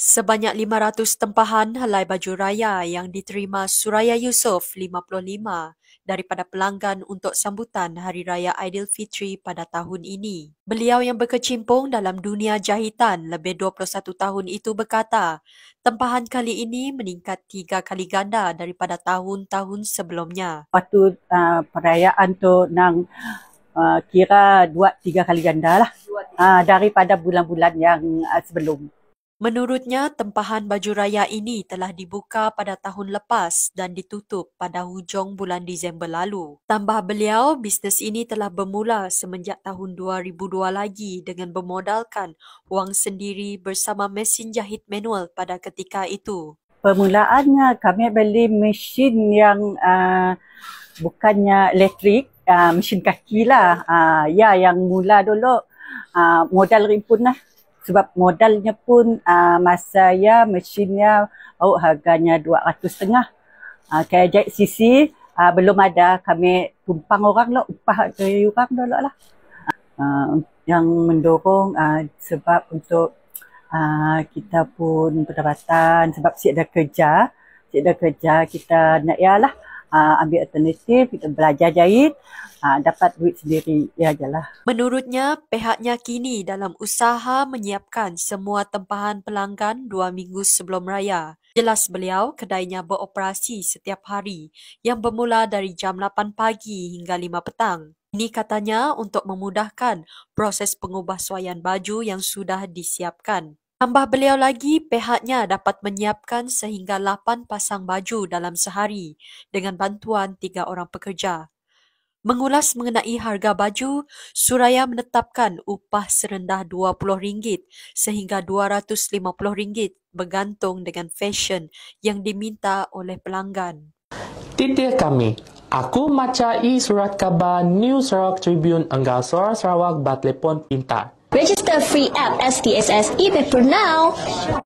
Sebanyak 500 tempahan helai baju raya yang diterima Suraya Yusof 55 daripada pelanggan untuk sambutan Hari Raya Aidilfitri pada tahun ini. Beliau yang berkecimpung dalam dunia jahitan lebih 21 tahun itu berkata, tempahan kali ini meningkat tiga kali ganda daripada tahun-tahun sebelumnya. Patut uh, perayaan tu nang uh, kira dua tiga kali ganda lah uh, daripada bulan-bulan yang uh, sebelum. Menurutnya, tempahan baju raya ini telah dibuka pada tahun lepas dan ditutup pada hujung bulan Disember lalu. Tambah beliau, bisnes ini telah bermula semenjak tahun 2002 lagi dengan bermodalkan wang sendiri bersama mesin jahit manual pada ketika itu. Permulaannya kami beli mesin yang uh, bukannya elektrik, uh, mesin kaki lah. Uh, ya, yang mula dulu uh, modal rimpun lah sebab modalnya pun uh, masa ya mesinnya oh harganya dua ratus setengah uh, ah, kayak jahit sisi uh, ah, belum ada kami tumpang orang lah upah dari orang dulu lah uh, yang mendorong uh, sebab untuk uh, kita pun pendapatan sebab si ada kerja si ada kerja kita nak ya lah uh, ambil alternatif, kita belajar jahit, uh, dapat duit sendiri, ya jelah. Menurutnya, pihaknya kini dalam usaha menyiapkan semua tempahan pelanggan dua minggu sebelum raya. Jelas beliau, kedainya beroperasi setiap hari yang bermula dari jam 8 pagi hingga 5 petang. Ini katanya untuk memudahkan proses pengubahsuaian baju yang sudah disiapkan. Tambah beliau lagi, pihaknya dapat menyiapkan sehingga 8 pasang baju dalam sehari dengan bantuan 3 orang pekerja. Mengulas mengenai harga baju, Suraya menetapkan upah serendah RM20 sehingga RM250 bergantung dengan fashion yang diminta oleh pelanggan. Titik kami, aku macai surat kabar New Sarawak Tribune Enggal Sarawak Batlepon Pintar. Register free app SDSS for now!